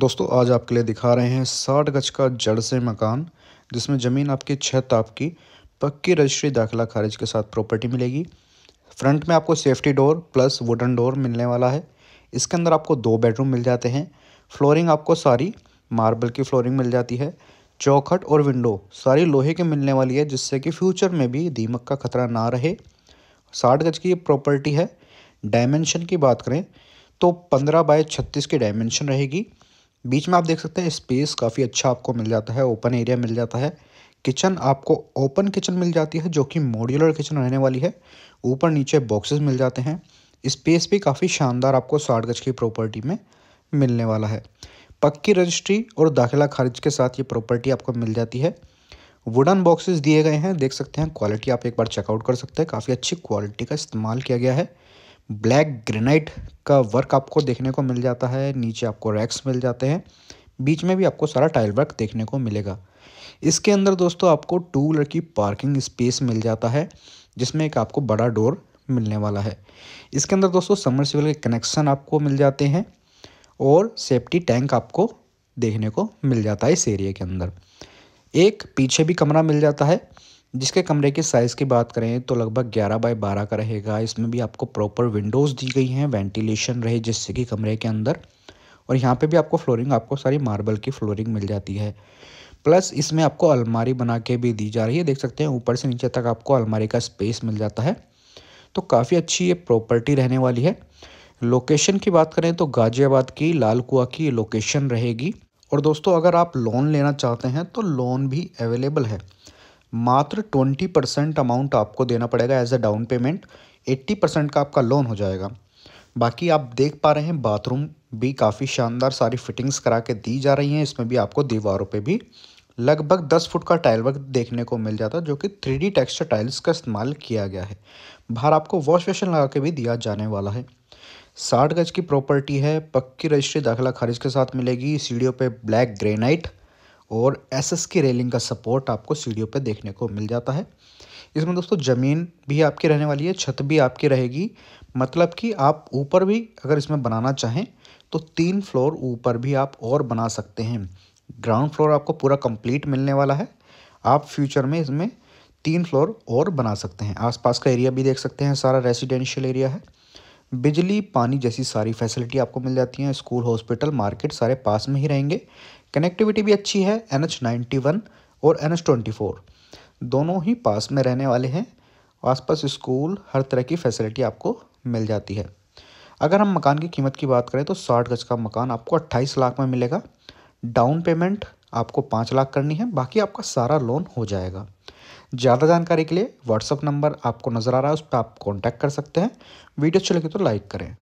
दोस्तों आज आपके लिए दिखा रहे हैं साठ गज का जड़ से मकान जिसमें ज़मीन आपकी छत आपकी पक्की रजिस्ट्री दाखिला खारिज के साथ प्रॉपर्टी मिलेगी फ्रंट में आपको safety door plus wooden door मिलने वाला है इसके अंदर आपको दो बेडरूम मिल जाते हैं फ्लोरिंग आपको सारी मार्बल की फ्लोरिंग मिल जाती है चौखट और विंडो सारी लोहे की मिलने वाली है जिससे कि फ्यूचर में भी दीमक का खतरा ना रहे साठ गज की ये प्रॉपर्टी है डायमेंशन की बात करें तो पंद्रह बाय छत्तीस की डायमेंशन रहेगी बीच में आप देख सकते हैं स्पेस काफ़ी अच्छा आपको मिल जाता है ओपन एरिया मिल जाता है किचन आपको ओपन किचन मिल जाती है जो कि मॉड्यूलर किचन रहने वाली है ऊपर नीचे बॉक्सेस मिल जाते हैं स्पेस भी काफ़ी शानदार आपको साठ गज की प्रॉपर्टी में मिलने वाला है पक्की रजिस्ट्री और दाखिला खारिज के साथ ये प्रॉपर्टी आपको मिल जाती है वुडन बॉक्सेस दिए गए हैं देख सकते हैं क्वालिटी आप एक बार चेकआउट कर सकते हैं काफ़ी अच्छी क्वालिटी का इस्तेमाल किया गया है ब्लैक ग्रेनाइट का वर्क आपको देखने को मिल जाता है नीचे आपको रैक्स मिल जाते हैं बीच में भी आपको सारा टाइल वर्क देखने को मिलेगा इसके अंदर दोस्तों आपको टू व्हीलर की पार्किंग स्पेस मिल जाता है जिसमें एक आपको बड़ा डोर मिलने वाला है इसके अंदर दोस्तों समर सिविल के कनेक्शन आपको मिल जाते हैं और सेफ्टी टैंक आपको देखने को मिल जाता है इस एरिया के अंदर एक पीछे भी कमरा मिल जाता है जिसके कमरे के साइज़ की बात करें तो लगभग 11 बाय 12 का रहेगा इसमें भी आपको प्रॉपर विंडोज़ दी गई हैं वेंटिलेशन रहे जिससे कि कमरे के अंदर और यहाँ पे भी आपको फ्लोरिंग आपको सारी मार्बल की फ्लोरिंग मिल जाती है प्लस इसमें आपको अलमारी बना के भी दी जा रही है देख सकते हैं ऊपर से नीचे तक आपको अलमारी का स्पेस मिल जाता है तो काफ़ी अच्छी ये प्रॉपर्टी रहने वाली है लोकेशन की बात करें तो गाज़ियाबाद की लाल कुआ की लोकेशन रहेगी और दोस्तों अगर आप लोन लेना चाहते हैं तो लोन भी अवेलेबल है मात्र ट्वेंटी परसेंट अमाउंट आपको देना पड़ेगा as a down payment eighty percent का आपका लोन हो जाएगा बाकी आप देख पा रहे हैं बाथरूम भी काफ़ी शानदार सारी फिटिंग्स करा के दी जा रही हैं इसमें भी आपको दीवारों पे भी लगभग दस फुट का टाइल वर्क देखने को मिल जाता जो कि थ्री डी टेक्सचर टाइल्स का इस्तेमाल किया गया है बाहर आपको वॉश वेशन लगा के भी दिया जाने वाला है साठ गज की प्रॉपर्टी है पक्की रजिस्ट्री दाखिला खारिज के साथ मिलेगी सीढ़ियों पे ब्लैक ग्रेनाइट और एस की रेलिंग का सपोर्ट आपको सीढ़ियों पे देखने को मिल जाता है इसमें दोस्तों ज़मीन भी आपकी रहने वाली है छत भी आपकी रहेगी मतलब कि आप ऊपर भी अगर इसमें बनाना चाहें तो तीन फ्लोर ऊपर भी आप और बना सकते हैं ग्राउंड फ्लोर आपको पूरा कंप्लीट मिलने वाला है आप फ्यूचर में इसमें तीन फ्लोर और बना सकते हैं आसपास का एरिया भी देख सकते हैं सारा रेजिडेंशियल एरिया है बिजली पानी जैसी सारी फैसिलिटी आपको मिल जाती हैं स्कूल हॉस्पिटल मार्केट सारे पास में ही रहेंगे कनेक्टिविटी भी अच्छी है एन एच नाइन्टी वन और एन एच ट्वेंटी फोर दोनों ही पास में रहने वाले हैं आसपास स्कूल हर तरह की फैसिलिटी आपको मिल जाती है अगर हम मकान की कीमत की बात करें तो साठ गज का मकान आपको अट्ठाईस लाख में मिलेगा डाउन पेमेंट आपको पाँच लाख करनी है बाकी आपका सारा लोन हो जाएगा ज़्यादा जानकारी के लिए व्हाट्सअप नंबर आपको नज़र आ रहा है उस पर आप कॉन्टैक्ट कर सकते हैं वीडियो अच्छी लगे तो लाइक करें